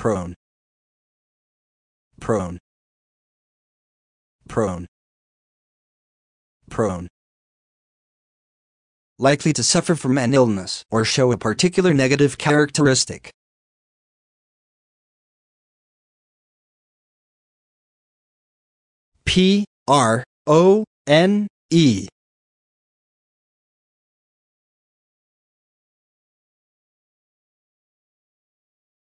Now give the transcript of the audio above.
prone prone prone prone likely to suffer from an illness or show a particular negative characteristic p r o n e